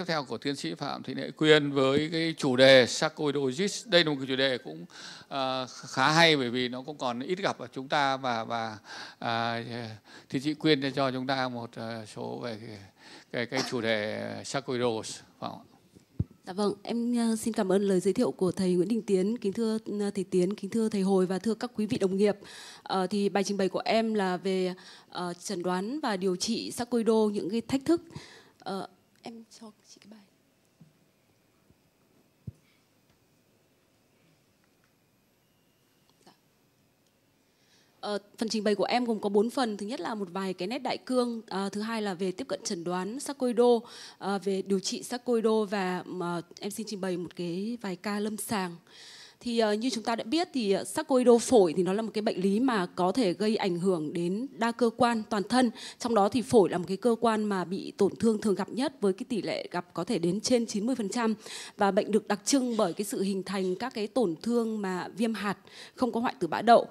Tiếp theo của tiến sĩ Phạm Thị Lệ Quyên với cái chủ đề sarcoidosis. Đây là một cái chủ đề cũng uh, khá hay bởi vì nó cũng còn ít gặp ở chúng ta và và uh, tiến sĩ Quyên sẽ cho chúng ta một uh, số về cái, cái, cái chủ đề sarcoidosis. Phải vâng Dạ vâng, em xin cảm ơn lời giới thiệu của thầy Nguyễn Đình Tiến, kính thưa thầy Tiến, kính thưa thầy Hồi và thưa các quý vị đồng nghiệp. À, thì bài trình bày của em là về uh, chẩn đoán và điều trị sarcoido những cái thách thức. Uh, em cho chị cái bài dạ. Ờ, phần trình bày của em gồm có 4 phần. Thứ nhất là một vài cái nét đại cương, à, thứ hai là về tiếp cận chẩn đoán sarcoido, à, về điều trị sarcoido và à, em xin trình bày một cái vài ca lâm sàng thì uh, như chúng ta đã biết thì uh, ờ, sarcoido phổi thì nó là một cái bệnh lý mà có thể gây ảnh hưởng đến đa cơ quan toàn thân trong đó thì phổi là một cái cơ quan mà bị tổn thương thường gặp nhất với cái tỷ lệ gặp có thể đến trên 90% và bệnh được đặc trưng bởi cái sự hình thành các cái tổn thương mà viêm hạt không có hoại tử bã đậu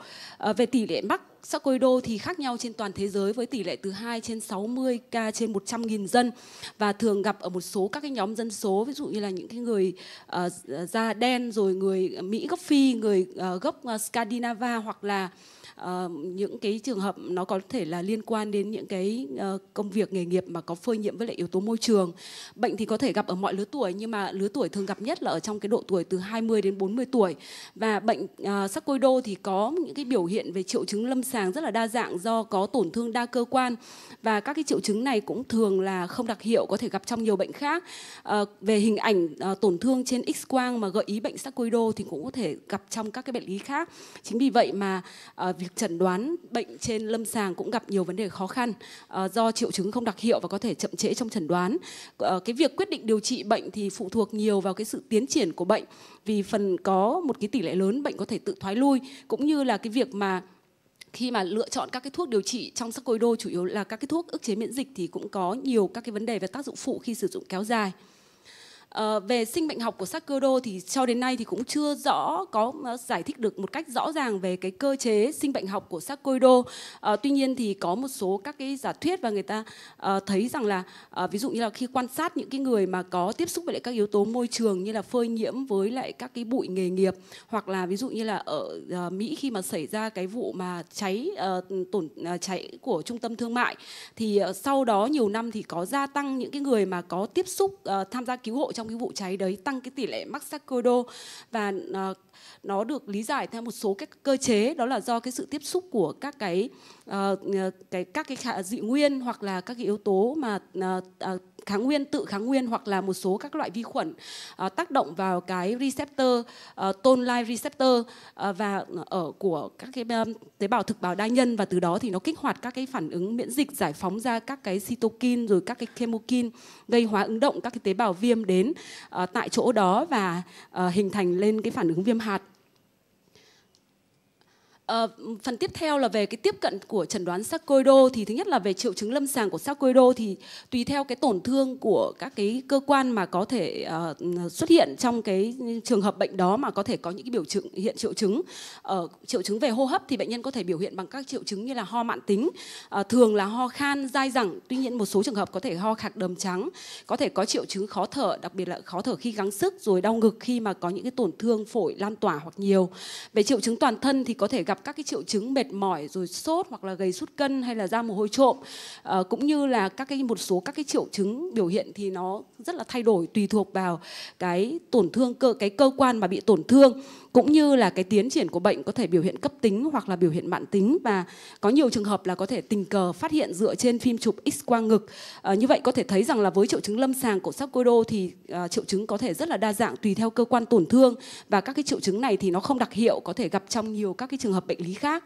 uh, về tỷ lệ mắc sarcoido thì khác nhau trên toàn thế giới với tỷ lệ từ 2 trên 60 ca trên 100.000 dân và thường gặp ở một số các cái nhóm dân số ví dụ như là những cái người uh, da đen rồi người Mỹ gốc Phi, người uh, gốc ờ, Scandinava hoặc là Ờ, những cái trường hợp nó có thể là liên quan đến những cái uh, công việc nghề nghiệp mà có phơi nhiễm với lại yếu tố môi trường bệnh thì có thể gặp ở mọi lứa tuổi nhưng mà lứa tuổi thường gặp nhất là ở trong cái độ tuổi từ 20 đến 40 tuổi và bệnh uh, sắc côi đô thì có những cái biểu hiện về triệu chứng lâm sàng rất là đa dạng do có tổn thương đa cơ quan và các cái triệu chứng này cũng thường là không đặc hiệu có thể gặp trong nhiều bệnh khác à, về hình ảnh à, tổn thương trên x quang mà gợi ý bệnh sarcoido thì cũng có thể gặp trong các cái bệnh lý khác chính vì vậy mà à, việc chẩn đoán bệnh trên lâm sàng cũng gặp nhiều vấn đề khó khăn ờ, do triệu chứng không đặc hiệu và có thể chậm trễ trong chẩn đoán. Ờ, cái việc quyết định điều trị bệnh thì phụ thuộc nhiều vào cái sự tiến triển của bệnh vì phần có một cái tỷ lệ lớn bệnh có thể tự thoái lui cũng như là cái việc mà khi mà lựa chọn các cái thuốc điều trị trong sarcoido chủ yếu là các cái thuốc ức chế miễn dịch thì cũng có nhiều các cái vấn đề về tác dụng phụ khi sử dụng kéo dài. Ờ, về sinh bệnh học của Sakodo thì cho đến nay thì cũng chưa rõ có ờ, giải thích được một cách rõ ràng về cái cơ chế sinh bệnh học của Sakodo. À, ờ, tuy nhiên thì có một số các cái giả thuyết và người ta à, thấy rằng là à, ví dụ như là khi quan sát những cái người mà có tiếp xúc với lại các yếu tố môi trường như là phơi nhiễm với lại các cái bụi nghề nghiệp hoặc là ví dụ như là ở à, Mỹ khi mà xảy ra cái vụ mà cháy à, tổn à, cháy của trung tâm thương mại thì à, sau đó nhiều năm thì có gia tăng những cái người mà có tiếp xúc à, tham gia cứu hộ trong trong cái vụ cháy đấy tăng cái tỷ lệ mắc sarcoido và uh, nó được lý giải theo một số các cơ chế đó là do cái sự tiếp xúc của các cái uh, cái các cái dị nguyên hoặc là các cái yếu tố mà uh, uh, kháng nguyên tự kháng nguyên hoặc là một số các loại vi khuẩn à, tác động vào cái receptor à, tôn lai receptor à, và ở của các cái um, tế bào thực bào đa nhân và từ đó thì nó kích hoạt các cái phản ứng miễn dịch giải phóng ra các cái cytokin rồi các cái chemokine gây hóa ứng động các cái tế bào viêm đến à, tại chỗ đó và à, hình thành lên cái phản ứng viêm hạt À, phần tiếp theo là về cái tiếp cận của chẩn đoán sarcoido thì thứ nhất là về triệu chứng lâm sàng của sarcoido thì tùy theo cái tổn thương của các cái cơ quan mà có thể uh, xuất hiện trong cái trường hợp bệnh đó mà có thể có những cái biểu chứng hiện triệu chứng uh, triệu chứng về hô hấp thì bệnh nhân có thể biểu hiện bằng các triệu chứng như là ho mạn tính uh, thường là ho khan dai dẳng tuy nhiên một số trường hợp có thể ho khạc đờm trắng có thể có triệu chứng khó thở đặc biệt là khó thở khi gắng sức rồi đau ngực khi mà có những cái tổn thương phổi lan tỏa hoặc nhiều về triệu chứng toàn thân thì có thể gặp các cái triệu chứng mệt mỏi rồi sốt hoặc là gầy sút cân hay là da mồ hôi trộm à, cũng như là các cái một số các cái triệu chứng biểu hiện thì nó rất là thay đổi tùy thuộc vào cái tổn thương cơ cái cơ quan mà bị tổn thương cũng như là cái tiến triển của bệnh có thể biểu hiện cấp tính hoặc là biểu hiện mạng tính và có nhiều trường hợp là có thể tình cờ phát hiện dựa trên phim chụp x quang ngực à, như vậy có thể thấy rằng là với triệu chứng lâm sàng của sarcoido thì à, triệu chứng có thể rất là đa dạng tùy theo cơ quan tổn thương và các cái triệu chứng này thì nó không đặc hiệu có thể gặp trong nhiều các cái trường hợp bệnh lý khác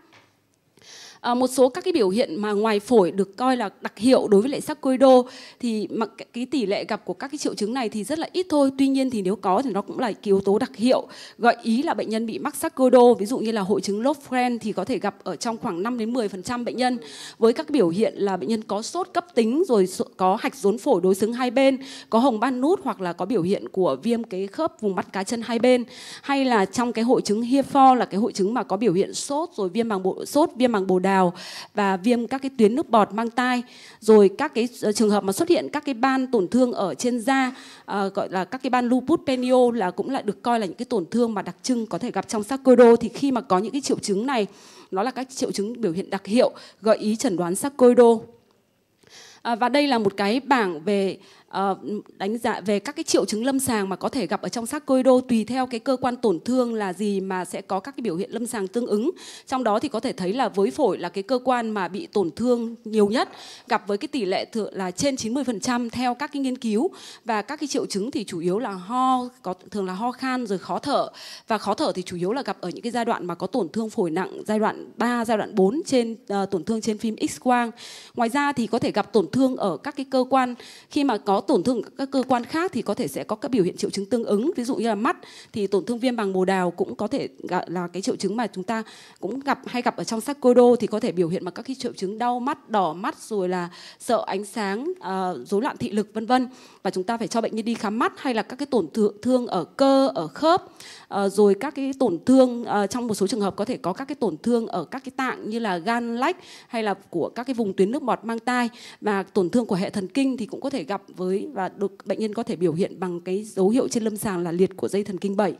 à, một số các cái biểu hiện mà ngoài phổi được coi là đặc hiệu đối với lại sắc côi đô thì mặc cái, tỷ lệ gặp của các cái triệu chứng này thì rất là ít thôi tuy nhiên thì nếu có thì nó cũng là yếu tố đặc hiệu gợi ý là bệnh nhân bị mắc sắc côi đô ví dụ như là hội chứng Lofgren thì có thể gặp ở trong khoảng 5 đến 10% bệnh nhân với các biểu hiện là bệnh nhân có sốt cấp tính rồi có hạch rốn phổi đối xứng hai bên có hồng ban nút hoặc là có biểu hiện của viêm cái khớp vùng mắt cá chân hai bên hay là trong cái hội chứng Hereford là cái hội chứng mà có biểu hiện sốt rồi viêm màng bộ sốt viêm màng bồ đào và viêm các cái tuyến nước bọt mang tai rồi các cái ờ, trường hợp mà xuất hiện các cái ban tổn thương ở trên da à, gọi là các cái ban lupus penio là cũng lại được coi là những cái tổn thương mà đặc trưng có thể gặp trong sarcoido thì khi mà có những cái triệu chứng này nó là các triệu chứng biểu hiện đặc hiệu gợi ý chẩn đoán sarcoido. Ờ, và đây là một cái bảng về Ờ, đánh giá về các cái triệu chứng lâm sàng mà có thể gặp ở trong xác côi đô tùy theo cái cơ quan tổn thương là gì mà sẽ có các cái biểu hiện lâm sàng tương ứng. Trong đó thì có thể thấy là với phổi là cái cơ quan mà bị tổn thương nhiều nhất, gặp với cái tỷ lệ thường là trên 90% theo các cái nghiên cứu và các cái triệu chứng thì chủ yếu là ho, có thường là ho khan rồi khó thở và khó thở thì chủ yếu là gặp ở những cái giai đoạn mà có tổn thương phổi nặng giai đoạn 3, giai đoạn 4 trên uh, tổn thương trên phim X quang. Ngoài ra thì có thể gặp tổn thương ở các cái cơ quan khi mà có có tổn thương các cơ quan khác thì có thể sẽ có các biểu hiện triệu chứng tương ứng ví dụ như là mắt thì tổn thương viêm bằng mồ đào cũng có thể là cái triệu chứng mà chúng ta cũng gặp hay gặp ở trong sắc cô đô thì có thể biểu hiện bằng các cái triệu chứng đau mắt đỏ mắt rồi là sợ ánh sáng ờ, rối uh, loạn thị lực vân vân và chúng ta phải cho bệnh nhân đi khám mắt hay là các cái tổn thương ở cơ ở khớp Ờ, rồi các cái tổn thương ờ, trong một số trường hợp có thể có các cái tổn thương ở các cái tạng như là gan lách hay là của các cái vùng tuyến nước bọt mang tai và tổn thương của hệ thần kinh thì cũng có thể gặp với và được bệnh nhân có thể biểu hiện bằng cái dấu hiệu trên lâm sàng là liệt của dây thần kinh 7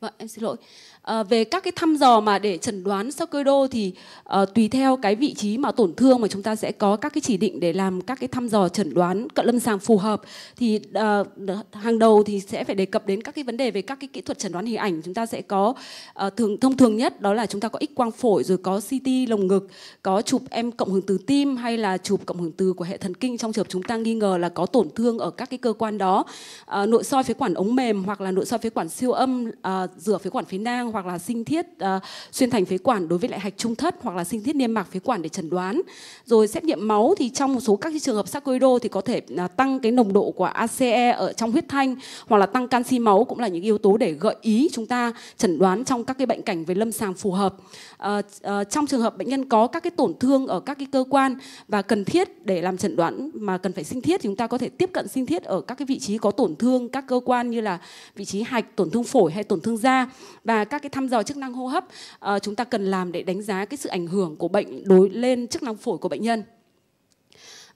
Vâng, em xin lỗi. À, về các cái thăm dò mà để chẩn đoán sau cơ đô thì à, tùy theo cái vị trí mà tổn thương mà chúng ta sẽ có các cái chỉ định để làm các cái thăm dò chẩn đoán cận lâm sàng phù hợp. Thì à, hàng đầu thì sẽ phải đề cập đến các cái vấn đề về các cái kỹ thuật chẩn đoán hình ảnh. Chúng ta sẽ có à, thường thông thường nhất đó là chúng ta có x quang phổi rồi có CT lồng ngực, có chụp em cộng hưởng từ tim hay là chụp cộng hưởng từ của hệ thần kinh trong trường hợp chúng ta nghi ngờ là có tổn thương ở các cái cơ quan đó. À, nội soi phế quản ống mềm hoặc là nội soi phế quản siêu âm à, rửa phế quản phế nang hoặc là sinh thiết uh, xuyên thành phế quản đối với lại hạch trung thất hoặc là sinh thiết niêm mạc phế quản để chẩn đoán. Rồi xét nghiệm máu thì trong một số các trường hợp sarcoido thì có thể uh, tăng cái nồng độ của ACE ở trong huyết thanh hoặc là tăng canxi máu cũng là những yếu tố để gợi ý chúng ta chẩn đoán trong các cái bệnh cảnh về lâm sàng phù hợp. Uh, uh, trong trường hợp bệnh nhân có các cái tổn thương ở các cái cơ quan và cần thiết để làm chẩn đoán mà cần phải sinh thiết thì chúng ta có thể tiếp cận sinh thiết ở các cái vị trí có tổn thương các cơ quan như là vị trí hạch, tổn thương phổi hay tổn thương da và các cái thăm dò chức năng hô hấp uh, chúng ta cần làm để đánh giá cái sự ảnh hưởng của bệnh đối lên chức năng phổi của bệnh nhân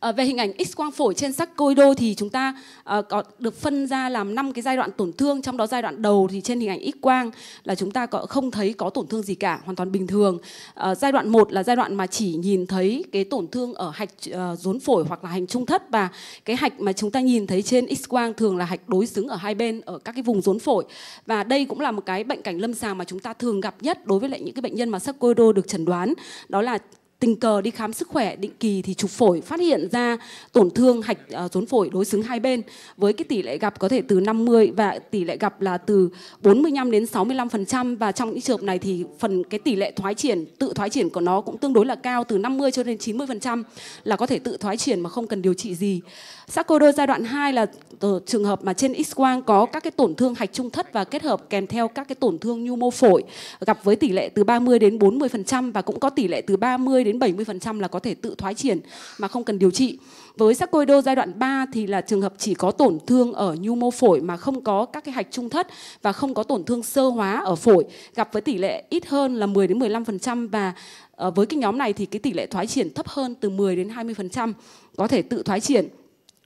Ờ, về hình ảnh X quang phổi trên sắc côi đô thì chúng ta ờ, có được phân ra làm năm cái giai đoạn tổn thương, trong đó giai đoạn đầu thì trên hình ảnh X quang là chúng ta có, không thấy có tổn thương gì cả, hoàn toàn bình thường. Ờ, giai đoạn 1 là giai đoạn mà chỉ nhìn thấy cái tổn thương ở hạch rốn phổi hoặc là hành trung thất và cái hạch mà chúng ta nhìn thấy trên X quang thường là hạch đối xứng ở hai bên ở các cái vùng rốn phổi. Và đây cũng là một cái bệnh cảnh lâm sàng mà chúng ta thường gặp nhất đối với lại những cái bệnh nhân mà sắc côi đô được chẩn đoán, đó là tình cờ đi khám sức khỏe định kỳ thì chụp phổi phát hiện ra tổn thương hạch rốn à, phổi đối xứng hai bên với cái tỷ lệ gặp có thể từ 50 và tỷ lệ gặp là từ 45 đến 65% và trong những trường hợp này thì phần cái tỷ lệ thoái triển tự thoái triển của nó cũng tương đối là cao từ 50 cho đến 90% là có thể tự thoái triển mà không cần điều trị gì Sắc giai đoạn 2 là ờ, trường hợp mà trên x-quang có các cái tổn thương hạch trung thất và kết hợp kèm theo các cái tổn thương nhu mô phổi gặp với tỷ lệ từ 30 đến 40% và cũng có tỷ lệ từ 30 đến 70% là có thể tự thoái triển mà không cần điều trị. Với sắc giai đoạn 3 thì là trường hợp chỉ có tổn thương ở nhu mô phổi mà không có các cái hạch trung thất và không có tổn thương sơ hóa ở phổi gặp với tỷ lệ ít hơn là 10 đến 15% và ờ, với cái nhóm này thì cái tỷ lệ thoái triển thấp hơn từ 10 đến 20% có thể tự thoái triển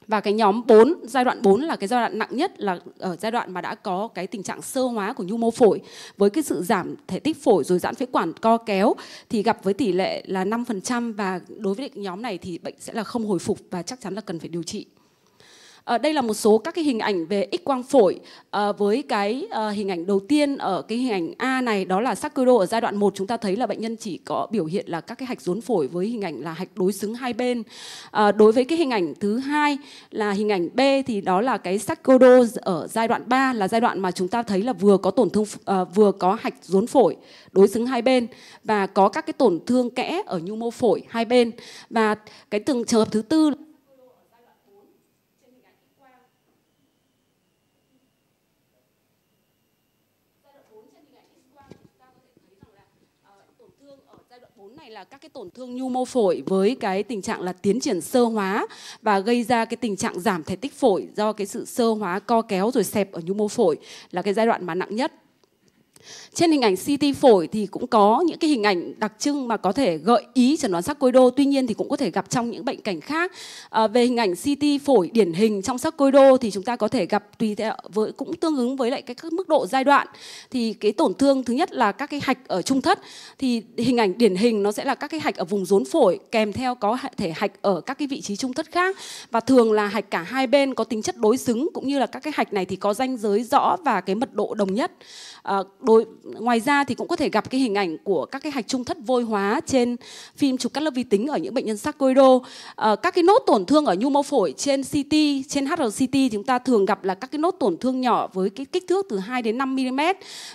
và cái nhóm 4, giai đoạn 4 là cái giai đoạn nặng nhất là ở giai đoạn mà đã có cái tình trạng sơ hóa của nhu mô phổi với cái sự giảm thể tích phổi rồi giãn phế quản co kéo thì gặp với tỷ lệ là 5% và đối với nhóm này thì bệnh sẽ là không hồi phục và chắc chắn là cần phải điều trị. Ờ, đây là một số các cái hình ảnh về X quang phổi à, với cái à, hình ảnh đầu tiên ở cái hình ảnh A này đó là Sakuro ở giai đoạn 1 chúng ta thấy là bệnh nhân chỉ có biểu hiện là các cái hạch rốn phổi với hình ảnh là hạch đối xứng hai bên. À, đối với cái hình ảnh thứ hai là hình ảnh B thì đó là cái Sakuro ở giai đoạn 3 là giai đoạn mà chúng ta thấy là vừa có tổn thương à, vừa có hạch rốn phổi đối xứng hai bên và có các cái tổn thương kẽ ở nhu mô phổi hai bên và cái từng trường hợp thứ tư thương ở giai đoạn 4 này là các cái tổn thương nhu mô phổi với cái tình trạng là tiến triển sơ hóa và gây ra cái tình trạng giảm thể tích phổi do cái sự sơ hóa co kéo rồi xẹp ở nhu mô phổi là cái giai đoạn mà nặng nhất trên hình ảnh CT phổi thì cũng có những cái hình ảnh đặc trưng mà có thể gợi ý chẩn đoán sắc côi đô, tuy nhiên thì cũng có thể gặp trong những bệnh cảnh khác. À, về hình ảnh CT phổi điển hình trong sắc côi đô thì chúng ta có thể gặp tùy theo với cũng tương ứng với lại cái các mức độ giai đoạn. Thì cái tổn thương thứ nhất là các cái hạch ở trung thất thì hình ảnh điển hình nó sẽ là các cái hạch ở vùng rốn phổi kèm theo có thể hạch ở các cái vị trí trung thất khác và thường là hạch cả hai bên có tính chất đối xứng cũng như là các cái hạch này thì có ranh giới rõ và cái mật độ đồng nhất. À, đối rồi ngoài ra thì cũng có thể gặp cái hình ảnh của các cái hạch trung thất vôi hóa trên phim chụp cắt lớp vi tính ở những bệnh nhân sarcoido à, các cái nốt tổn thương ở nhu mô phổi trên CT trên HRCT chúng ta thường gặp là các cái nốt tổn thương nhỏ với cái kích thước từ 2 đến 5 mm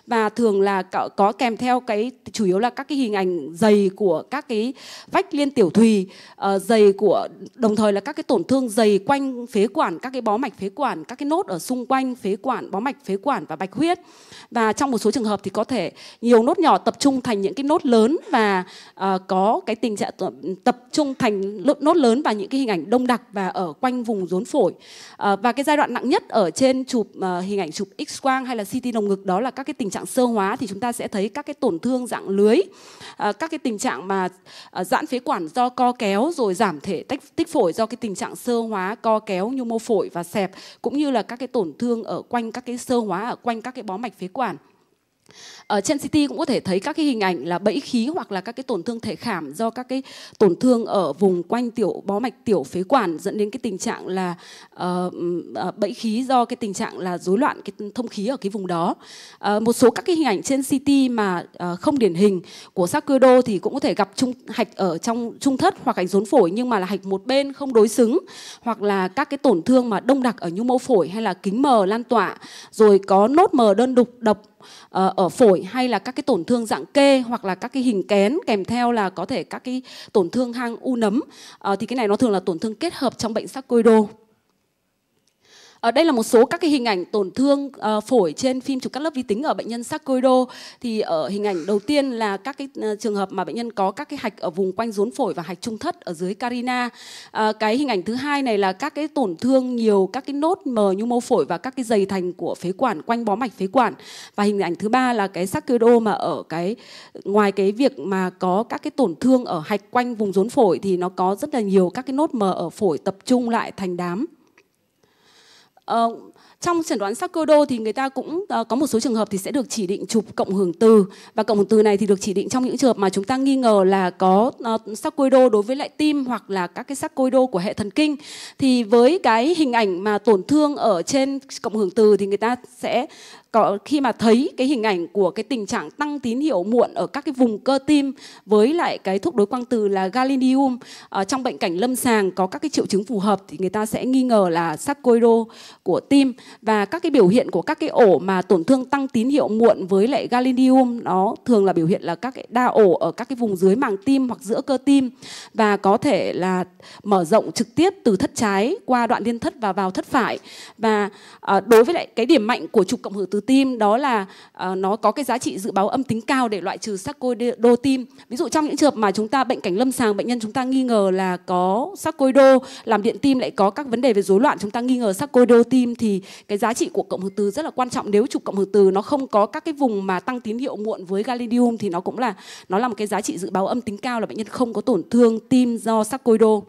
và thường là có kèm theo cái chủ yếu là các cái hình ảnh dày của các cái vách liên tiểu thùy uh, dày của đồng thời là các cái tổn thương dày quanh phế quản các cái bó mạch phế quản các cái nốt ở xung quanh phế quản bó mạch phế quản và bạch huyết và trong một số trường hợp hợp thì có thể nhiều nốt nhỏ tập trung thành những cái nốt lớn và uh, có cái tình trạng tập trung thành nốt lớn và những cái hình ảnh đông đặc và ở quanh vùng rốn phổi uh, và cái giai đoạn nặng nhất ở trên chụp uh, hình ảnh chụp x quang hay là CT lồng ngực đó là các cái tình trạng sơ hóa thì chúng ta sẽ thấy các cái tổn thương dạng lưới uh, các cái tình trạng mà uh, giãn phế quản do co kéo rồi giảm thể tích, tích phổi do cái tình trạng sơ hóa co kéo nhu mô phổi và sẹp cũng như là các cái tổn thương ở quanh các cái sơ hóa ở quanh các cái bó mạch phế quản ở trên CT cũng có thể thấy các cái hình ảnh là bẫy khí hoặc là các cái tổn thương thể khảm do các cái tổn thương ở vùng quanh tiểu bó mạch tiểu phế quản dẫn đến cái tình trạng là uh, bẫy khí do cái tình trạng là rối loạn cái thông khí ở cái vùng đó uh, một số các cái hình ảnh trên CT mà uh, không điển hình của sắc cơ đô thì cũng có thể gặp trung hạch ở trong trung thất hoặc hạch rốn phổi nhưng mà là hạch một bên không đối xứng hoặc là các cái tổn thương mà đông đặc ở nhu mô phổi hay là kính mờ lan tỏa rồi có nốt mờ đơn đục độc ở ở phổi hay là các cái tổn thương dạng kê hoặc là các cái hình kén kèm theo là có thể các cái tổn thương hang u nấm à, thì cái này nó thường là tổn thương kết hợp trong bệnh sarcoido ở ờ, đây là một số các cái hình ảnh tổn thương uh, phổi trên phim chụp cắt lớp vi tính ở bệnh nhân sarcoido. Thì ở ờ, hình ảnh đầu tiên là các cái uh, trường hợp mà bệnh nhân có các cái hạch ở vùng quanh rốn phổi và hạch trung thất ở dưới carina. Uh, cái hình ảnh thứ hai này là các cái tổn thương nhiều các cái nốt mờ nhu mô phổi và các cái dày thành của phế quản quanh bó mạch phế quản. Và hình ảnh thứ ba là cái sarcoido mà ở cái ngoài cái việc mà có các cái tổn thương ở hạch quanh vùng rốn phổi thì nó có rất là nhiều các cái nốt mờ ở phổi tập trung lại thành đám Uh, trong chẩn đoán sắc cơ đô thì người ta cũng uh, có một số trường hợp thì sẽ được chỉ định chụp cộng hưởng từ và cộng hưởng từ này thì được chỉ định trong những trường hợp mà chúng ta nghi ngờ là có uh, sắc côi đô đối với lại tim hoặc là các cái sắc côi đô của hệ thần kinh thì với cái hình ảnh mà tổn thương ở trên cộng hưởng từ thì người ta sẽ có khi mà thấy cái hình ảnh của cái tình trạng tăng tín hiệu muộn ở các cái vùng cơ tim với lại cái thuốc đối quang từ là galenium ở ờ, trong bệnh cảnh lâm sàng có các cái triệu chứng phù hợp thì người ta sẽ nghi ngờ là sắc đô của tim và các cái biểu hiện của các cái ổ mà tổn thương tăng tín hiệu muộn với lại galenium nó thường là biểu hiện là các cái đa ổ ở các cái vùng dưới màng tim hoặc giữa cơ tim và có thể là mở rộng trực tiếp từ thất trái qua đoạn liên thất và vào thất phải và à, đối với lại cái điểm mạnh của trục cộng hưởng từ tim đó là à, nó có cái giá trị dự báo âm tính cao để loại trừ sarcoido tim ví dụ trong những trường hợp mà chúng ta bệnh cảnh lâm sàng bệnh nhân chúng ta nghi ngờ là có sarcoido làm điện tim lại có các vấn đề về rối loạn chúng ta nghi ngờ sarcoido tim thì cái giá trị của cộng hưởng từ rất là quan trọng nếu trục cộng hưởng từ nó không có các cái vùng mà tăng tín hiệu muộn với gallidium thì nó cũng là nó là một cái giá trị dự báo âm tính cao là bệnh nhân không có tổn thương tim do sarcoido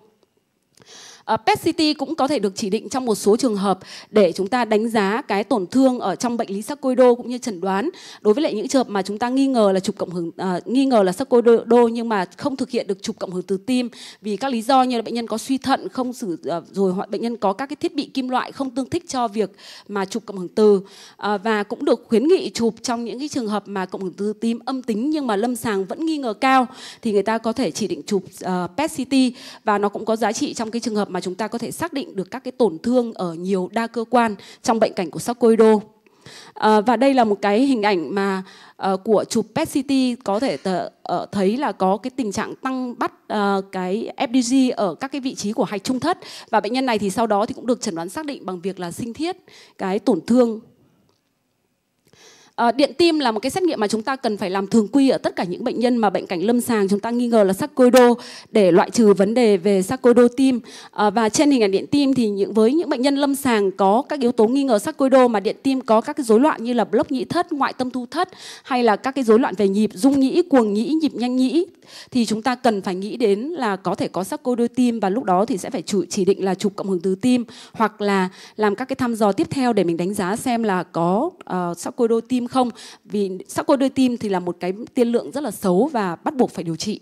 Ờ, PET CT cũng có thể được chỉ định trong một số trường hợp để chúng ta đánh giá cái tổn thương ở trong bệnh lý sarcoido cũng như chẩn đoán đối với lại những trường hợp mà chúng ta nghi ngờ là chụp cộng hưởng uh, nghi ngờ là sarcoido nhưng mà không thực hiện được chụp cộng hưởng từ tim vì các lý do như là bệnh nhân có suy thận không sử uh, rồi hoặc bệnh nhân có các cái thiết bị kim loại không tương thích cho việc mà chụp cộng hưởng từ uh, và cũng được khuyến nghị chụp trong những cái trường hợp mà cộng hưởng từ tim âm tính nhưng mà lâm sàng vẫn nghi ngờ cao thì người ta có thể chỉ định chụp uh, PET CT và nó cũng có giá trị trong cái trường hợp mà chúng ta có thể xác định được các cái tổn thương ở nhiều đa cơ quan trong bệnh cảnh của sarcoido. À, và đây là một cái hình ảnh mà uh, của chụp PET CT có thể tờ, uh, thấy là có cái tình trạng tăng bắt uh, cái FDG ở các cái vị trí của hạch trung thất và bệnh nhân này thì sau đó thì cũng được chẩn đoán xác định bằng việc là sinh thiết cái tổn thương Ờ, điện tim là một cái xét nghiệm mà chúng ta cần phải làm thường quy ở tất cả những bệnh nhân mà bệnh cảnh lâm sàng chúng ta nghi ngờ là sarcoido để loại trừ vấn đề về sarcoido tim. Ờ, và trên hình ảnh điện tim thì những với những bệnh nhân lâm sàng có các yếu tố nghi ngờ sarcoido mà điện tim có các cái rối loạn như là block nhĩ thất, ngoại tâm thu thất hay là các cái rối loạn về nhịp dung nhĩ, cuồng nhĩ, nhịp nhanh nhĩ thì chúng ta cần phải nghĩ đến là có thể có sarcoido tim và lúc đó thì sẽ phải chỉ định là chụp cộng hưởng từ tim hoặc là làm các cái thăm dò tiếp theo để mình đánh giá xem là có uh, ờ, sarcoido tim tim không vì sắc cô đôi tim thì là một cái tiên lượng rất là xấu và bắt buộc phải điều trị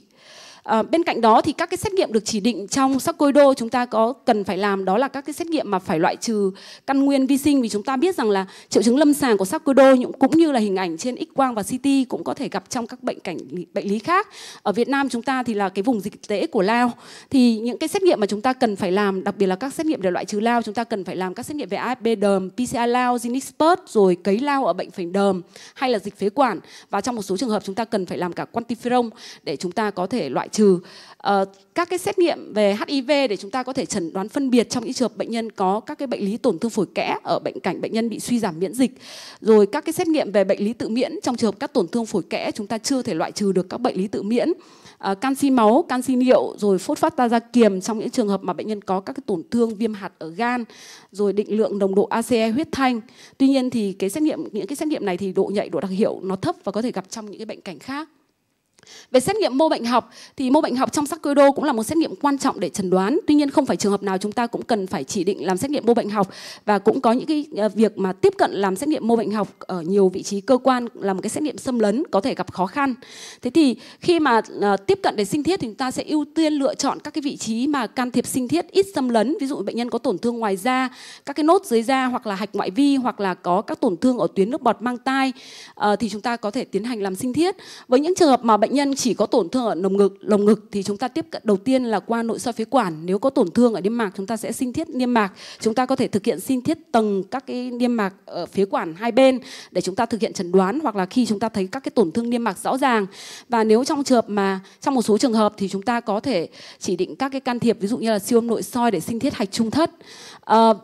À, bên cạnh đó thì các cái xét nghiệm được chỉ định trong sarcoido chúng ta có cần phải làm đó là các cái xét nghiệm mà phải loại trừ căn nguyên vi sinh vì chúng ta biết rằng là triệu chứng lâm sàng của sarcoido cũng như là hình ảnh trên x quang và CT cũng có thể gặp trong các bệnh cảnh bệnh lý khác. Ở Việt Nam chúng ta thì là cái vùng dịch tễ của Lao thì những cái xét nghiệm mà chúng ta cần phải làm đặc biệt là các xét nghiệm để loại trừ Lao chúng ta cần phải làm các xét nghiệm về AFB đờm, PCR Lao, Zinexpert rồi cấy Lao ở bệnh phình đờm hay là dịch phế quản và trong một số trường hợp chúng ta cần phải làm cả quantiferon để chúng ta có thể loại trừ uh, các cái xét nghiệm về HIV để chúng ta có thể chẩn đoán phân biệt trong những trường hợp bệnh nhân có các cái bệnh lý tổn thương phổi kẽ ở bệnh cảnh bệnh nhân bị suy giảm miễn dịch rồi các cái xét nghiệm về bệnh lý tự miễn trong trường hợp các tổn thương phổi kẽ chúng ta chưa thể loại trừ được các bệnh lý tự miễn uh, canxi máu canxi niệu rồi phốt phát ta ra kiềm trong những trường hợp mà bệnh nhân có các cái tổn thương viêm hạt ở gan rồi định lượng nồng độ ACE huyết thanh tuy nhiên thì cái xét nghiệm những cái xét nghiệm này thì độ nhạy độ đặc hiệu nó thấp và có thể gặp trong những cái bệnh cảnh khác về xét nghiệm mô bệnh học thì mô bệnh học trong sắc cơ đô cũng là một xét nghiệm quan trọng để chẩn đoán. Tuy nhiên không phải trường hợp nào chúng ta cũng cần phải chỉ định làm xét nghiệm mô bệnh học và cũng có những cái ờ, việc mà tiếp cận làm xét nghiệm mô bệnh học ở nhiều vị trí cơ quan là một cái xét nghiệm xâm lấn có thể gặp khó khăn. Thế thì khi mà ờ, tiếp cận để sinh thiết thì chúng ta sẽ ưu tiên lựa chọn các cái vị trí mà can thiệp sinh thiết ít xâm lấn, ví dụ bệnh nhân có tổn thương ngoài da, các cái nốt dưới da hoặc là hạch ngoại vi hoặc là có các tổn thương ở tuyến nước bọt mang tai ờ, thì chúng ta có thể tiến hành làm sinh thiết. Với những trường hợp mà bệnh bệnh nhân chỉ có tổn thương ở lồng ngực, lồng ngực thì chúng ta tiếp cận đầu tiên là qua nội soi phế quản. Nếu có tổn thương ở niêm mạc chúng ta sẽ sinh thiết niêm mạc. Chúng ta có thể thực hiện sinh thiết tầng các cái niêm mạc ở phế quản hai bên để chúng ta thực hiện chẩn đoán hoặc là khi chúng ta thấy các cái tổn thương niêm mạc rõ ràng. Và nếu trong trường hợp mà trong một số trường hợp thì chúng ta có thể chỉ định các cái can thiệp ví dụ như là siêu âm nội soi để sinh thiết hạch trung thất. À,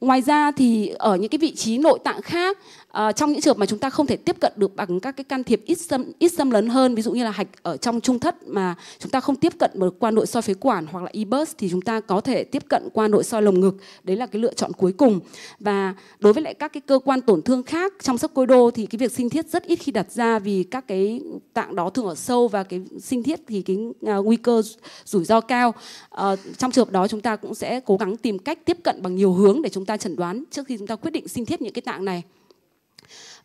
Ngoài ra thì ở những cái vị trí nội tạng khác À, trong những trường hợp mà chúng ta không thể tiếp cận được bằng các cái can thiệp ít xâm ít xâm lấn hơn ví dụ như là hạch ở trong trung thất mà chúng ta không tiếp cận được qua nội soi phế quản hoặc là e thì chúng ta có thể tiếp cận qua nội soi lồng ngực đấy là cái lựa chọn cuối cùng và đối với lại các cái cơ quan tổn thương khác trong sắc côi đô thì cái việc sinh thiết rất ít khi đặt ra vì các cái tạng đó thường ở sâu và cái sinh thiết thì cái à, nguy cơ rủi ro cao à, trong trường hợp đó chúng ta cũng sẽ cố gắng tìm cách tiếp cận bằng nhiều hướng để chúng ta chẩn đoán trước khi chúng ta quyết định sinh thiết những cái tạng này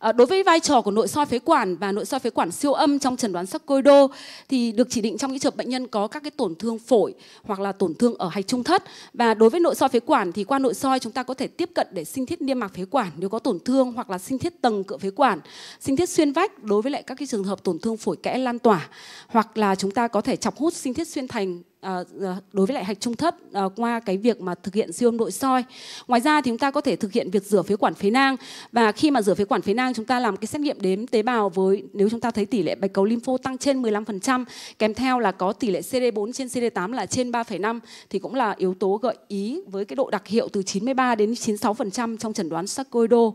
À, đối với vai trò của nội soi phế quản và nội soi phế quản siêu âm trong chẩn đoán sắc côi đô thì được chỉ định trong những trường hợp bệnh nhân có các cái tổn thương phổi hoặc là tổn thương ở hạch trung thất và đối với nội soi phế quản thì qua nội soi chúng ta có thể tiếp cận để sinh thiết niêm mạc phế quản nếu có tổn thương hoặc là sinh thiết tầng cựa phế quản, sinh thiết xuyên vách đối với lại các cái trường hợp tổn thương phổi kẽ lan tỏa hoặc là chúng ta có thể chọc hút sinh thiết xuyên thành Ờ, ờ, đối với lại hạch trung thất ờ, qua cái việc mà thực hiện siêu âm nội soi. Ngoài ra thì chúng ta có thể thực hiện việc rửa phế quản phế nang và khi mà rửa phế quản phế nang chúng ta làm cái xét nghiệm đếm tế bào với nếu chúng ta thấy tỷ lệ bạch cầu lympho tăng trên 15% kèm theo là có tỷ lệ CD4 trên CD8 là trên 3,5 thì cũng là yếu tố gợi ý với cái độ đặc hiệu từ 93 đến 96% trong chẩn đoán sarcoido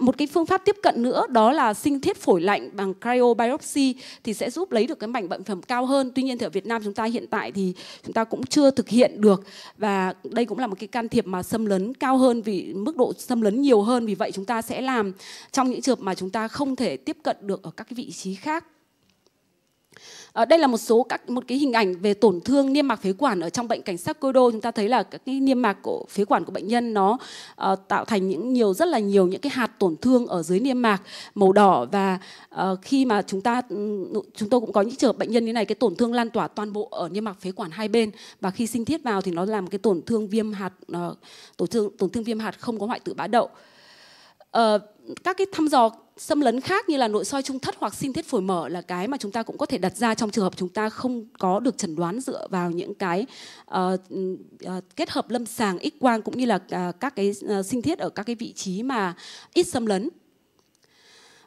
một cái phương pháp tiếp cận nữa đó là sinh thiết phổi lạnh bằng cryo biopsy thì sẽ giúp lấy được cái mảnh bệnh phẩm cao hơn tuy nhiên thì ở Việt Nam chúng ta hiện tại thì chúng ta cũng chưa thực hiện được và đây cũng là một cái can thiệp mà xâm lấn cao hơn vì mức độ xâm lấn nhiều hơn vì vậy chúng ta sẽ làm trong những trường hợp mà chúng ta không thể tiếp cận được ở các cái vị trí khác À, đây là một số các một cái hình ảnh về tổn thương niêm mạc phế quản ở trong bệnh cảnh sarcoido chúng ta thấy là các cái niêm mạc của phế quản của bệnh nhân nó uh, tạo thành những nhiều rất là nhiều những cái hạt tổn thương ở dưới niêm mạc màu đỏ và uh, khi mà chúng ta ừ, chúng tôi cũng có những trường bệnh nhân như này cái tổn thương lan tỏa toàn bộ ở niêm mạc phế quản hai bên và khi sinh thiết vào thì nó làm cái tổn thương viêm hạt uh, tổn thương tổn thương viêm hạt không có hoại tử bã đậu uh, các cái thăm dò xâm lấn khác như là nội soi trung thất hoặc sinh thiết phổi mở là cái mà chúng ta cũng có thể đặt ra trong trường hợp chúng ta không có được chẩn đoán dựa vào những cái uh, uh, kết hợp lâm sàng x quang cũng như là uh, các cái uh, sinh thiết ở các cái vị trí mà ít xâm lấn.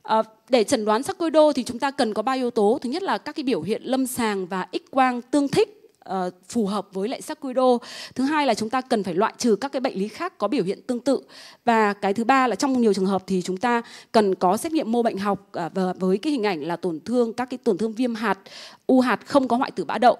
À, để chẩn đoán sarcoido thì chúng ta cần có ba yếu tố. Thứ nhất là các cái biểu hiện lâm sàng và x quang tương thích uh, phù hợp với lại sắc quy đô thứ hai là chúng ta cần phải loại trừ các cái bệnh lý khác có biểu hiện tương tự và cái thứ ba là trong nhiều trường hợp thì chúng ta cần có xét nghiệm mô bệnh học uh, với cái hình ảnh là tổn thương các cái tổn thương viêm hạt u hạt không có hoại tử bã đậu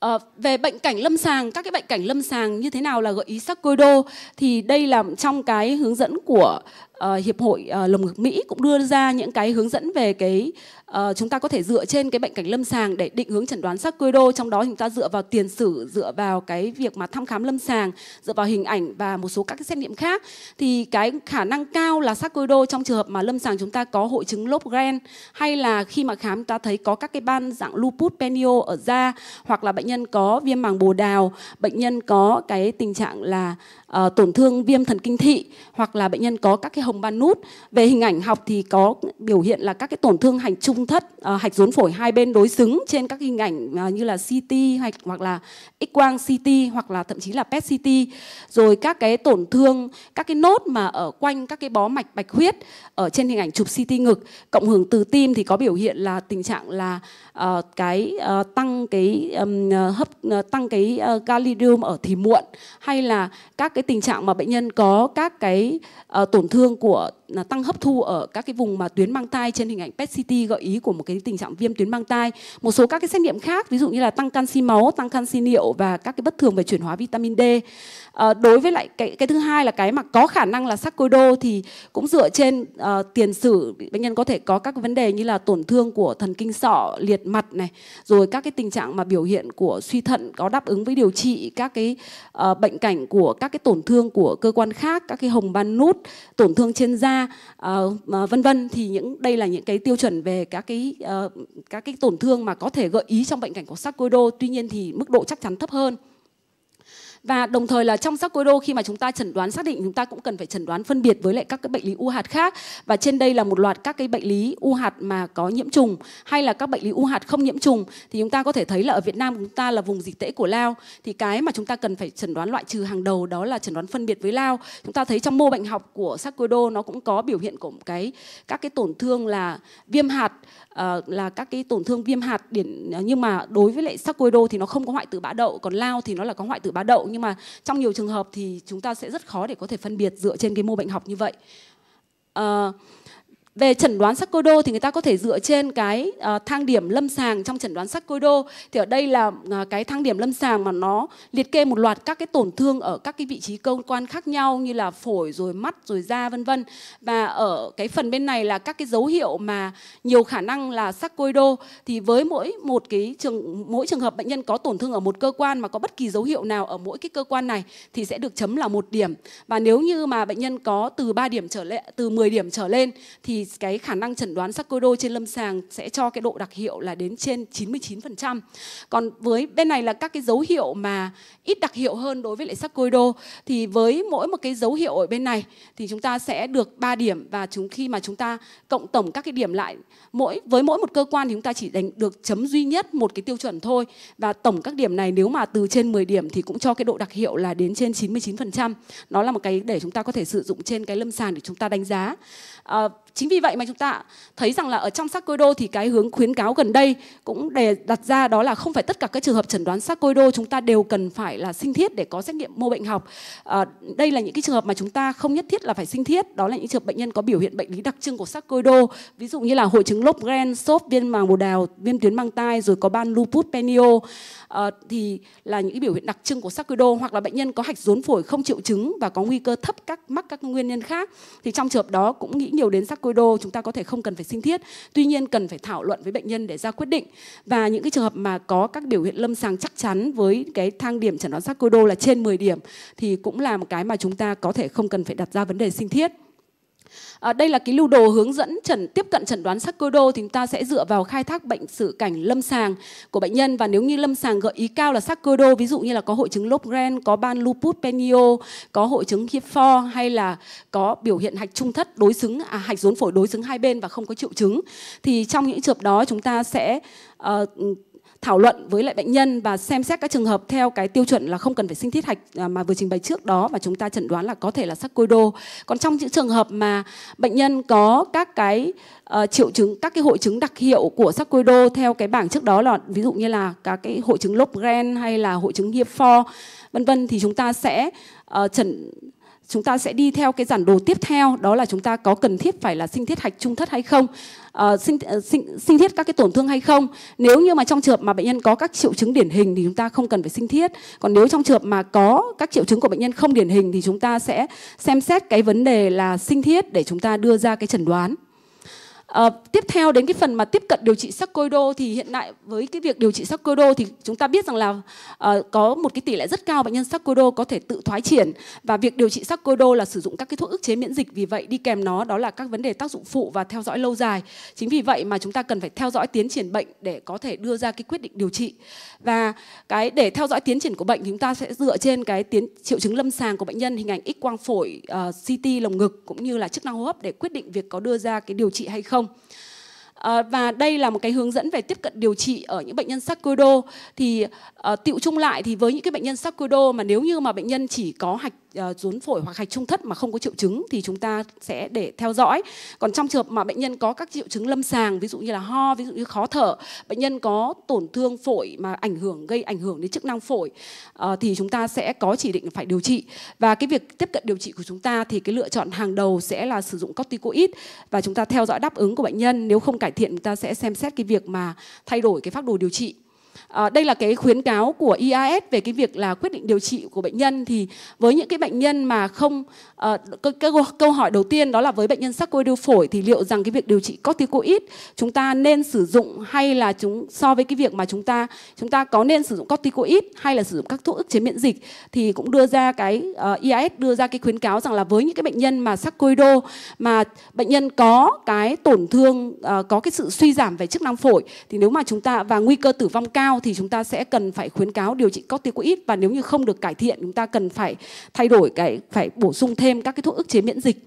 À, về bệnh cảnh lâm sàng, các cái bệnh cảnh lâm sàng như thế nào là gợi ý sắc côi đô thì đây là trong cái hướng dẫn của uh, Hiệp hội uh, Lồng ngực Mỹ cũng đưa ra những cái hướng dẫn về cái uh, chúng ta có thể dựa trên cái bệnh cảnh lâm sàng để định hướng chẩn đoán sắc đô trong đó chúng ta dựa vào tiền sử dựa vào cái việc mà thăm khám lâm sàng dựa vào hình ảnh và một số các cái xét nghiệm khác thì cái khả năng cao là sắc đô trong trường hợp mà lâm sàng chúng ta có hội chứng lốp gren hay là khi mà khám ta thấy có các cái ban dạng lupus penio ở da hoặc là bệnh nhân có viêm màng bồ đào bệnh nhân có cái tình trạng là uh, tổn thương viêm thần kinh thị hoặc là bệnh nhân có các cái hồng ban nút về hình ảnh học thì có biểu hiện là các cái tổn thương hành trung trung thất, à, hạch rốn phổi hai bên đối xứng trên các hình ảnh à, như là CT hạch hoặc là X quang CT hoặc là thậm chí là PET CT. Rồi các cái tổn thương, các cái nốt mà ở quanh các cái bó mạch bạch huyết ở trên hình ảnh chụp CT ngực cộng hưởng từ tim thì có biểu hiện là tình trạng là à, cái à, tăng cái um, hấp tăng cái à, gallium ở thì muộn hay là các cái tình trạng mà bệnh nhân có các cái à, tổn thương của là tăng hấp thu ở các cái vùng mà tuyến mang tai trên hình ảnh PET CT gợi ý của một cái tình trạng viêm tuyến mang tai. Một số các cái xét nghiệm khác ví dụ như là tăng canxi máu, tăng canxi niệu và các cái bất thường về chuyển hóa vitamin D. À, đối với lại cái cái thứ hai là cái mà có khả năng là sarcoido thì cũng dựa trên uh, tiền sử bệnh nhân có thể có các vấn đề như là tổn thương của thần kinh sọ, liệt mặt này, rồi các cái tình trạng mà biểu hiện của suy thận có đáp ứng với điều trị các cái uh, bệnh cảnh của các cái tổn thương của cơ quan khác, các cái hồng ban nút, tổn thương trên da Ờ, ờ, vân vân thì những đây là những cái tiêu chuẩn về các cái ờ, các cái tổn thương mà có thể gợi ý trong bệnh cảnh của sarcoido tuy nhiên thì mức độ chắc chắn thấp hơn và đồng thời là trong sắc đô khi mà chúng ta chẩn đoán xác định chúng ta cũng cần phải chẩn đoán phân biệt với lại các cái bệnh lý u hạt khác và trên đây là một loạt các cái bệnh lý u hạt mà có nhiễm trùng hay là các bệnh lý u hạt không nhiễm trùng thì chúng ta có thể thấy là ở Việt Nam chúng ta là vùng dịch tễ của lao thì cái mà chúng ta cần phải chẩn đoán loại trừ hàng đầu đó là chẩn đoán phân biệt với lao chúng ta thấy trong mô bệnh học của sắc đô nó cũng có biểu hiện của cái các cái tổn thương là viêm hạt Ờ, là các cái tổn thương viêm hạt điển ờ, nhưng mà đối với lại sarcoido thì nó không có hoại tử bã đậu còn lao thì nó là có hoại tử bã đậu nhưng mà trong nhiều trường hợp thì chúng ta sẽ rất khó để có thể phân biệt dựa trên cái mô bệnh học như vậy uh, về chẩn đoán sắc cô đô thì người ta có thể dựa trên cái uh, thang điểm lâm sàng trong chẩn đoán sắc cô đô. Thì ở đây là uh, cái thang điểm lâm sàng mà nó liệt kê một loạt các cái tổn thương ở các cái vị trí cơ quan khác nhau như là phổi rồi mắt rồi da vân vân. Và ở cái phần bên này là các cái dấu hiệu mà nhiều khả năng là sắc cô đô thì với mỗi một cái trường mỗi trường hợp bệnh nhân có tổn thương ở một cơ quan mà có bất kỳ dấu hiệu nào ở mỗi cái cơ quan này thì sẽ được chấm là một điểm. Và nếu như mà bệnh nhân có từ 3 điểm trở lên từ 10 điểm trở lên thì cái khả năng chẩn đoán sắc đôi trên lâm sàng sẽ cho cái độ đặc hiệu là đến trên 99%. Còn với bên này là các cái dấu hiệu mà ít đặc hiệu hơn đối với lại sắc sarcoid thì với mỗi một cái dấu hiệu ở bên này thì chúng ta sẽ được 3 điểm và chúng khi mà chúng ta cộng tổng các cái điểm lại mỗi với mỗi một cơ quan thì chúng ta chỉ đánh được chấm duy nhất một cái tiêu chuẩn thôi và tổng các điểm này nếu mà từ trên 10 điểm thì cũng cho cái độ đặc hiệu là đến trên 99%. Nó là một cái để chúng ta có thể sử dụng trên cái lâm sàng để chúng ta đánh giá. À, chính vì vậy mà chúng ta thấy rằng là ở trong sắc đô thì cái hướng khuyến cáo gần đây cũng đề đặt ra đó là không phải tất cả các trường hợp chẩn đoán sắc đô chúng ta đều cần phải là sinh thiết để có xét nghiệm mô bệnh học. À, đây là những cái trường hợp mà chúng ta không nhất thiết là phải sinh thiết, đó là những trường hợp bệnh nhân có biểu hiện bệnh lý đặc trưng của sắc đô, ví dụ như là hội chứng Lopgren, sốt viêm màng bồ đào, viêm tuyến mang tai rồi có ban lupus penio à, ờ, thì là những cái biểu hiện đặc trưng của sắc đô hoặc là bệnh nhân có hạch rốn phổi không triệu chứng và có nguy cơ thấp các mắc các nguyên nhân khác thì trong trường hợp đó cũng nghĩ nhiều đến sắc đô chúng ta có thể không cần phải sinh thiết tuy nhiên cần phải thảo luận với bệnh nhân để ra quyết định và những cái trường hợp mà có các biểu hiện lâm sàng chắc chắn với cái thang điểm chẩn đoán sarcoido là trên 10 điểm thì cũng là một cái mà chúng ta có thể không cần phải đặt ra vấn đề sinh thiết À, đây là cái lưu đồ hướng dẫn chẩn tiếp cận chẩn đoán sarcoid thì chúng ta sẽ dựa vào khai thác bệnh sử cảnh lâm sàng của bệnh nhân và nếu như lâm sàng gợi ý cao là sarcoid ví dụ như là có hội chứng Lopgren, có ban lupus penio, có hội chứng Hipfor hay là có biểu hiện hạch trung thất đối xứng à, hạch rốn phổi đối xứng hai bên và không có triệu chứng thì trong những trường đó chúng ta sẽ uh, thảo luận với lại bệnh nhân và xem xét các trường hợp theo cái tiêu chuẩn là không cần phải sinh thiết hạch à, mà vừa trình bày trước đó và chúng ta chẩn đoán là có thể là sắc côi đô. Còn trong những trường hợp mà bệnh nhân có các cái uh, triệu chứng các cái hội chứng đặc hiệu của sắc côi đô theo cái bảng trước đó là ví dụ như là các cái hội chứng Lopgren hay là hội chứng Hiệp vân vân thì chúng ta sẽ uh, chẩn chúng ta sẽ đi theo cái giản đồ tiếp theo đó là chúng ta có cần thiết phải là sinh thiết hạch trung thất hay không à, sinh, ờ, sinh sinh thiết các cái tổn thương hay không nếu như mà trong trường hợp mà bệnh nhân có các triệu chứng điển hình thì chúng ta không cần phải sinh thiết còn nếu trong trường hợp mà có các triệu chứng của bệnh nhân không điển hình thì chúng ta sẽ xem xét cái vấn đề là sinh thiết để chúng ta đưa ra cái chẩn đoán À, tiếp theo đến cái phần mà tiếp cận điều trị sắc côi đô thì hiện tại với cái việc điều trị sắc côi đô thì chúng ta biết rằng là à, có một cái tỷ lệ rất cao bệnh nhân sắc côi đô có thể tự thoái triển và việc điều trị sắc côi đô là sử dụng các cái thuốc ức chế miễn dịch vì vậy đi kèm nó đó là các vấn đề tác dụng phụ và theo dõi lâu dài chính vì vậy mà chúng ta cần phải theo dõi tiến triển bệnh để có thể đưa ra cái quyết định điều trị và cái để theo dõi tiến triển của bệnh thì chúng ta sẽ dựa trên cái tiến triệu chứng lâm sàng của bệnh nhân hình ảnh x quang phổi uh, ờ, CT lồng ngực cũng như là chức năng hô hấp để quyết định việc có đưa ra cái điều trị hay không không. Ờ, và đây là một cái hướng dẫn về tiếp cận điều trị ở những bệnh nhân sarcoido thì à, ờ, tiệu chung lại thì với những cái bệnh nhân sarcoido mà nếu như mà bệnh nhân chỉ có hạch Ờ, rốn phổi hoặc hạch trung thất mà không có triệu chứng thì chúng ta sẽ để theo dõi. Còn trong trường hợp mà bệnh nhân có các triệu chứng lâm sàng ví dụ như là ho, ví dụ như khó thở, bệnh nhân có tổn thương phổi mà ảnh hưởng gây ảnh hưởng đến chức năng phổi ờ, thì chúng ta sẽ có chỉ định phải điều trị. Và cái việc tiếp cận điều trị của chúng ta thì cái lựa chọn hàng đầu sẽ là sử dụng corticoid và chúng ta theo dõi đáp ứng của bệnh nhân, nếu không cải thiện chúng ta sẽ xem xét cái việc mà thay đổi cái phác đồ điều trị. À, đây là cái khuyến cáo của e IAS về cái việc là quyết định điều trị của bệnh nhân thì với những cái bệnh nhân mà không à, câu, câu, hỏi đầu tiên đó là với bệnh nhân sắc cô phổi thì liệu rằng cái việc điều trị corticoid chúng ta nên sử dụng hay là chúng so với cái việc mà chúng ta chúng ta có nên sử dụng corticoid hay là sử dụng các thuốc ức chế miễn dịch thì cũng đưa ra cái uh, ờ, e IAS đưa ra cái khuyến cáo rằng là với những cái bệnh nhân mà sắc đô mà bệnh nhân có cái tổn thương uh, có cái sự suy giảm về chức năng phổi thì nếu mà chúng ta và nguy cơ tử vong cao cao thì chúng ta sẽ cần phải khuyến cáo điều trị corticoid và nếu như không được cải thiện chúng ta cần phải thay đổi cái phải bổ sung thêm các cái thuốc ức chế miễn dịch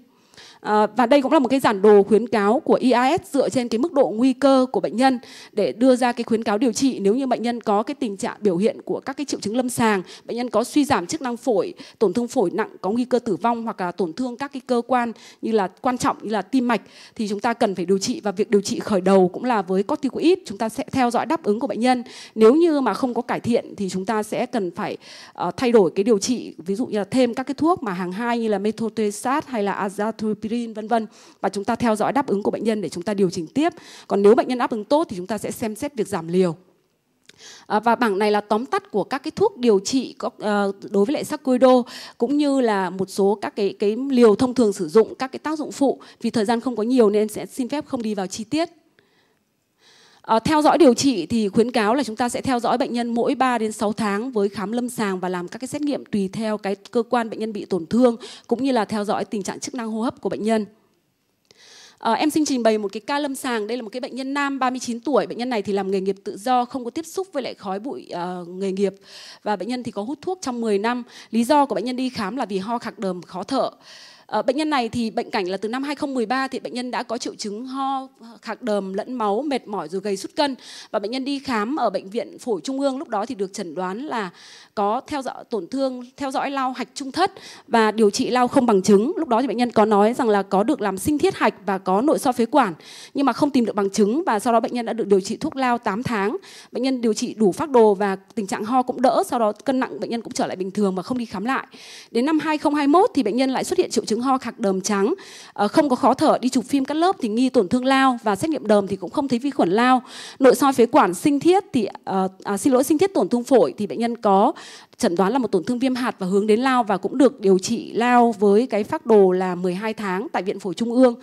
Ờ, và đây cũng là một cái giản đồ khuyến cáo của IAS e dựa trên cái mức độ nguy cơ của bệnh nhân để đưa ra cái khuyến cáo điều trị nếu như bệnh nhân có cái tình trạng biểu hiện của các cái triệu chứng lâm sàng, bệnh nhân có suy giảm chức năng phổi, tổn thương phổi nặng có nguy cơ tử vong hoặc là tổn thương các cái cơ quan như là quan trọng như là tim mạch thì chúng ta cần phải điều trị và việc điều trị khởi đầu cũng là với corticoid chúng ta sẽ theo dõi đáp ứng của bệnh nhân. Nếu như mà không có cải thiện thì chúng ta sẽ cần phải uh, thay đổi cái điều trị ví dụ như là thêm các cái thuốc mà hàng hai như là methotrexat hay là azathioprine aspirin vân vân và chúng ta theo dõi đáp ứng của bệnh nhân để chúng ta điều chỉnh tiếp còn nếu bệnh nhân đáp ứng tốt thì chúng ta sẽ xem xét việc giảm liều À, và bảng này là tóm tắt của các cái thuốc điều trị có, à, đối với lại sarcoido cũng như là một số các cái cái liều thông thường sử dụng các cái tác dụng phụ vì thời gian không có nhiều nên sẽ xin phép không đi vào chi tiết À, theo dõi điều trị thì khuyến cáo là chúng ta sẽ theo dõi bệnh nhân mỗi 3 đến 6 tháng với khám lâm sàng và làm các cái xét nghiệm tùy theo cái cơ quan bệnh nhân bị tổn thương cũng như là theo dõi tình trạng chức năng hô hấp của bệnh nhân. À, em xin trình bày một cái ca lâm sàng, đây là một cái bệnh nhân nam 39 tuổi, bệnh nhân này thì làm nghề nghiệp tự do, không có tiếp xúc với lại khói bụi uh, nghề nghiệp và bệnh nhân thì có hút thuốc trong 10 năm. Lý do của bệnh nhân đi khám là vì ho khạc đờm, khó thở. Ờ, bệnh nhân này thì bệnh cảnh là từ năm 2013 thì bệnh nhân đã có triệu chứng ho, khạc đờm lẫn máu, mệt mỏi rồi gầy sút cân và bệnh nhân đi khám ở bệnh viện phổi trung ương lúc đó thì được chẩn đoán là có theo dõi tổn thương, theo dõi lao hạch trung thất và điều trị lao không bằng chứng. Lúc đó thì bệnh nhân có nói rằng là có được làm sinh thiết hạch và có nội soi phế quản nhưng mà không tìm được bằng chứng và sau đó bệnh nhân đã được điều trị thuốc lao 8 tháng. Bệnh nhân điều trị đủ phác đồ và tình trạng ho cũng đỡ, sau đó cân nặng bệnh nhân cũng trở lại bình thường và không đi khám lại. Đến năm 2021 thì bệnh nhân lại xuất hiện triệu chứng ho khạc đờm trắng ờ, không có khó thở đi chụp phim cắt lớp thì nghi tổn thương lao và xét nghiệm đờm thì cũng không thấy vi khuẩn lao nội soi phế quản sinh thiết thì à, à, xin lỗi sinh thiết tổn thương phổi thì bệnh nhân có chẩn đoán là một tổn thương viêm hạt và hướng đến lao và cũng được điều trị lao với cái phác đồ là 12 tháng tại viện phổi trung ương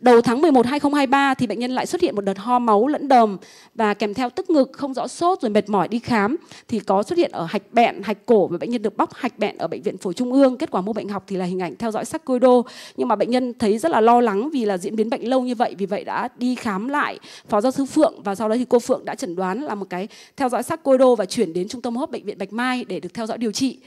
Đầu tháng 11 2023 thì bệnh nhân lại xuất hiện một đợt ho máu lẫn đờm và kèm theo tức ngực, không rõ sốt rồi mệt mỏi đi khám thì có xuất hiện ở hạch bẹn, hạch cổ và bệnh nhân được bóc hạch bẹn ở bệnh viện phổi trung ương. Kết quả mô bệnh học thì là hình ảnh theo dõi sắc côi đô nhưng mà bệnh nhân thấy rất là lo lắng vì là diễn biến bệnh lâu như vậy vì vậy đã đi khám lại phó giáo sư Phượng và sau đó thì cô Phượng đã chẩn đoán là một cái theo dõi sắc côi đô và chuyển đến trung tâm hô hấp bệnh viện Bạch Mai để được theo dõi điều trị.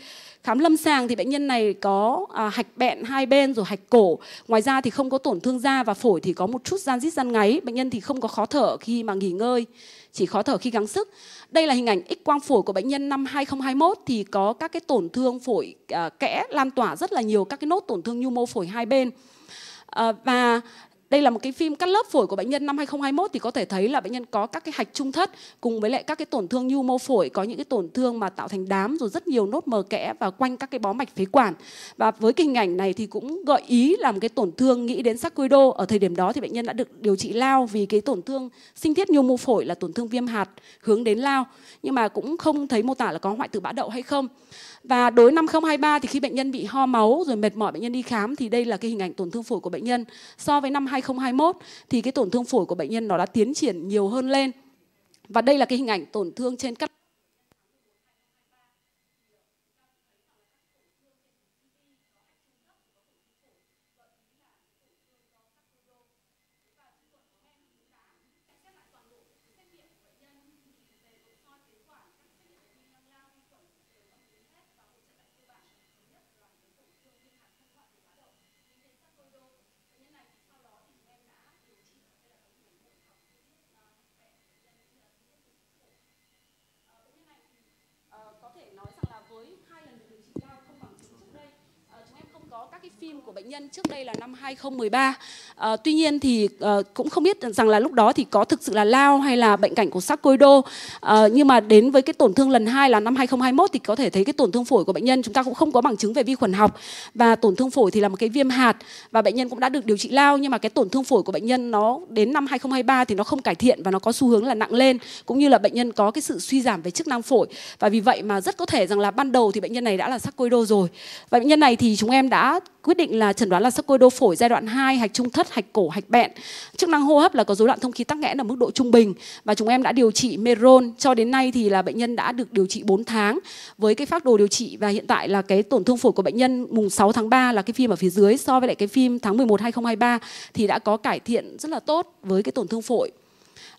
Khám lâm sàng thì bệnh nhân này có à, hạch bẹn hai bên rồi hạch cổ. Ngoài ra thì không có tổn thương da và phổi thì có một chút gian dít gian ngáy. Bệnh nhân thì không có khó thở khi mà nghỉ ngơi, chỉ khó thở khi gắng sức. Đây là hình ảnh X quang phổi của bệnh nhân năm 2021 thì có các cái tổn thương phổi à, kẽ lan tỏa rất là nhiều các cái nốt tổn thương nhu mô phổi hai bên. À, và đây là một cái phim cắt lớp phổi của bệnh nhân năm 2021 thì có thể thấy là bệnh nhân có các cái hạch trung thất cùng với lại các cái tổn thương nhu mô phổi, có những cái tổn thương mà tạo thành đám rồi rất nhiều nốt mờ kẽ và quanh các cái bó mạch phế quản. Và với cái hình ảnh này thì cũng gợi ý làm cái tổn thương nghĩ đến sarcoido ở thời điểm đó thì bệnh nhân đã được điều trị lao vì cái tổn thương sinh thiết nhu mô phổi là tổn thương viêm hạt hướng đến lao nhưng mà cũng không thấy mô tả là có hoại tử bã đậu hay không. Và đối năm 2023 thì khi bệnh nhân bị ho máu rồi mệt mỏi bệnh nhân đi khám thì đây là cái hình ảnh tổn thương phổi của bệnh nhân. So với năm 20 2021 thì cái tổn thương phổi của bệnh nhân nó đã tiến triển nhiều hơn lên. Và đây là cái hình ảnh tổn thương trên cắt phim của bệnh nhân trước đây là năm 2013. À, ờ, tuy nhiên thì à, cũng không biết rằng là lúc đó thì có thực sự là lao hay là bệnh cảnh của sắc côi đô. À, nhưng mà đến với cái tổn thương lần hai là năm 2021 thì có thể thấy cái tổn thương phổi của bệnh nhân chúng ta cũng không có bằng chứng về vi khuẩn học và tổn thương phổi thì là một cái viêm hạt và bệnh nhân cũng đã được điều trị lao nhưng mà cái tổn thương phổi của bệnh nhân nó đến năm 2023 thì nó không cải thiện và nó có xu hướng là nặng lên cũng như là bệnh nhân có cái sự suy giảm về chức năng phổi và vì vậy mà rất có thể rằng là ban đầu thì bệnh nhân này đã là sắc côi đô rồi và bệnh nhân này thì chúng em đã quyết quyết định là chẩn đoán là sắc côi đô phổi giai đoạn 2, hạch trung thất, hạch cổ, hạch bẹn. Chức năng hô hấp là có rối loạn thông khí tắc nghẽn ở mức độ trung bình và chúng em đã điều trị Meron cho đến nay thì là bệnh nhân đã được điều trị 4 tháng với cái phác đồ điều trị và hiện tại là cái tổn thương phổi của bệnh nhân mùng 6 tháng 3 là cái phim ở phía dưới so với lại cái phim tháng 11 2023 thì đã có cải thiện rất là tốt với cái tổn thương phổi.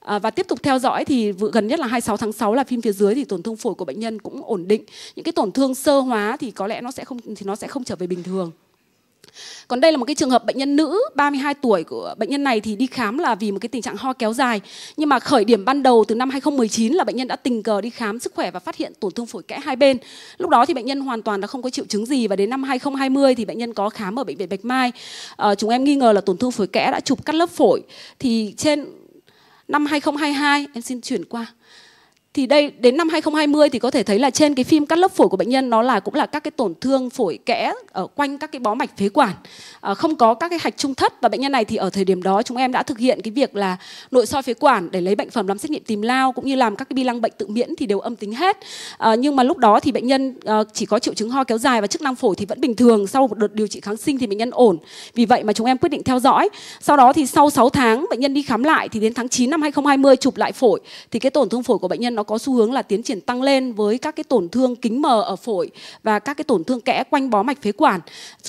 À, và tiếp tục theo dõi thì gần nhất là 26 tháng 6 là phim phía dưới thì tổn thương phổi của bệnh nhân cũng ổn định. Những cái tổn thương sơ hóa thì có lẽ nó sẽ không thì nó sẽ không trở về bình thường. Còn đây là một cái trường hợp bệnh nhân nữ 32 tuổi của bệnh nhân này thì đi khám là vì một cái tình trạng ho kéo dài. Nhưng mà khởi điểm ban đầu từ năm 2019 là bệnh nhân đã tình cờ đi khám sức khỏe và phát hiện tổn thương phổi kẽ hai bên. Lúc đó thì bệnh nhân hoàn toàn đã không có triệu chứng gì và đến năm 2020 thì bệnh nhân có khám ở bệnh viện Bạch Mai. À, chúng em nghi ngờ là tổn thương phổi kẽ đã chụp cắt lớp phổi. Thì trên năm 2022 em xin chuyển qua thì đây đến năm 2020 thì có thể thấy là trên cái phim cắt lớp phổi của bệnh nhân nó là cũng là các cái tổn thương phổi kẽ ở quanh các cái bó mạch phế quản à, không có các cái hạch trung thất và bệnh nhân này thì ở thời điểm đó chúng em đã thực hiện cái việc là nội soi phế quản để lấy bệnh phẩm làm xét nghiệm tìm lao cũng như làm các cái bi lăng bệnh tự miễn thì đều âm tính hết à, nhưng mà lúc đó thì bệnh nhân à, chỉ có triệu chứng ho kéo dài và chức năng phổi thì vẫn bình thường sau một đợt điều trị kháng sinh thì bệnh nhân ổn vì vậy mà chúng em quyết định theo dõi sau đó thì sau 6 tháng bệnh nhân đi khám lại thì đến tháng 9 năm 2020 chụp lại phổi thì cái tổn thương phổi của bệnh nhân nó có xu hướng là tiến triển tăng lên với các cái tổn thương kính mờ ở phổi và các cái tổn thương kẽ quanh bó mạch phế quản.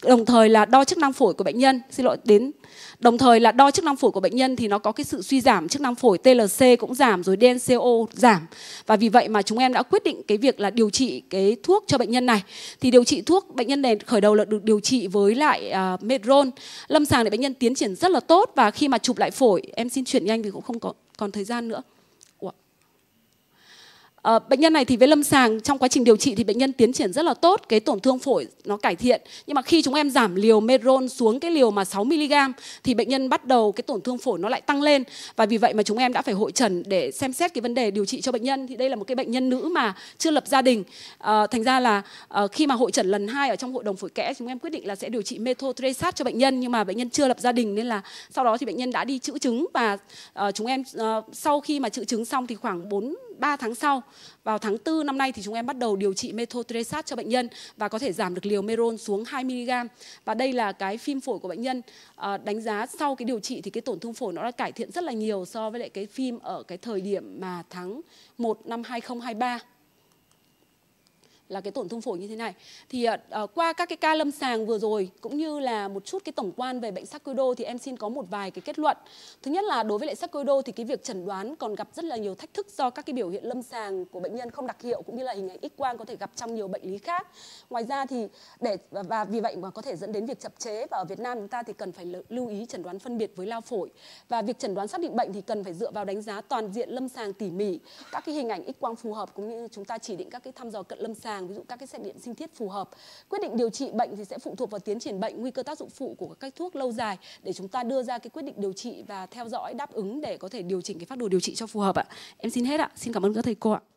Đồng thời là đo chức năng phổi của bệnh nhân, xin lỗi đến đồng thời là đo chức năng phổi của bệnh nhân thì nó có cái sự suy giảm chức năng phổi TLC cũng giảm rồi DNCO giảm. Và vì vậy mà chúng em đã quyết định cái việc là điều trị cái thuốc cho bệnh nhân này. Thì điều trị thuốc bệnh nhân này khởi đầu là được điều trị với lại uh, à, Medron. Lâm sàng để bệnh nhân tiến triển rất là tốt và khi mà chụp lại phổi, em xin chuyển nhanh vì cũng không có còn thời gian nữa. Ờ, bệnh nhân này thì với lâm sàng trong quá trình điều trị thì bệnh nhân tiến triển rất là tốt, cái tổn thương phổi nó cải thiện. Nhưng mà khi chúng em giảm liều medron xuống cái liều mà 6 mg thì bệnh nhân bắt đầu cái tổn thương phổi nó lại tăng lên và vì vậy mà chúng em đã phải hội trần để xem xét cái vấn đề điều trị cho bệnh nhân. Thì đây là một cái bệnh nhân nữ mà chưa lập gia đình. À, thành ra là à, khi mà hội trần lần hai ở trong hội đồng phổi kẽ chúng em quyết định là sẽ điều trị methotrexate cho bệnh nhân nhưng mà bệnh nhân chưa lập gia đình nên là sau đó thì bệnh nhân đã đi chữa chứng và uh, chúng em uh, sau khi mà chữa chứng xong thì khoảng 4 3 tháng sau. Vào tháng 4 năm nay thì chúng em bắt đầu điều trị methotrexat cho bệnh nhân và có thể giảm được liều meron xuống 2mg. Và đây là cái phim phổi của bệnh nhân. À, đánh giá sau cái điều trị thì cái tổn thương phổi nó đã cải thiện rất là nhiều so với lại cái phim ở cái thời điểm mà tháng 1 năm 2023 là cái tổn thương phổi như thế này thì uh, qua các cái ca lâm sàng vừa rồi cũng như là một chút cái tổng quan về bệnh sarcoido thì em xin có một vài cái kết luận thứ nhất là đối với lại sarcoido thì cái việc chẩn đoán còn gặp rất là nhiều thách thức do các cái biểu hiện lâm sàng của bệnh nhân không đặc hiệu cũng như là hình ảnh x quang có thể gặp trong nhiều bệnh lý khác ngoài ra thì để và vì vậy mà có thể dẫn đến việc chậm chế và ở Việt Nam chúng ta thì cần phải lưu ý chẩn đoán phân biệt với lao phổi và việc chẩn đoán xác định bệnh thì cần phải dựa vào đánh giá toàn diện lâm sàng tỉ mỉ các cái hình ảnh x quang phù hợp cũng như chúng ta chỉ định các cái thăm dò cận lâm sàng ràng ví dụ các cái xét nghiệm sinh thiết phù hợp quyết định điều trị bệnh thì sẽ phụ thuộc vào tiến triển bệnh nguy cơ tác dụng phụ của các thuốc lâu dài để chúng ta đưa ra cái quyết định điều trị và theo dõi đáp ứng để có thể điều chỉnh cái phác đồ điều trị cho phù hợp ạ em xin hết ạ xin cảm ơn các thầy cô ạ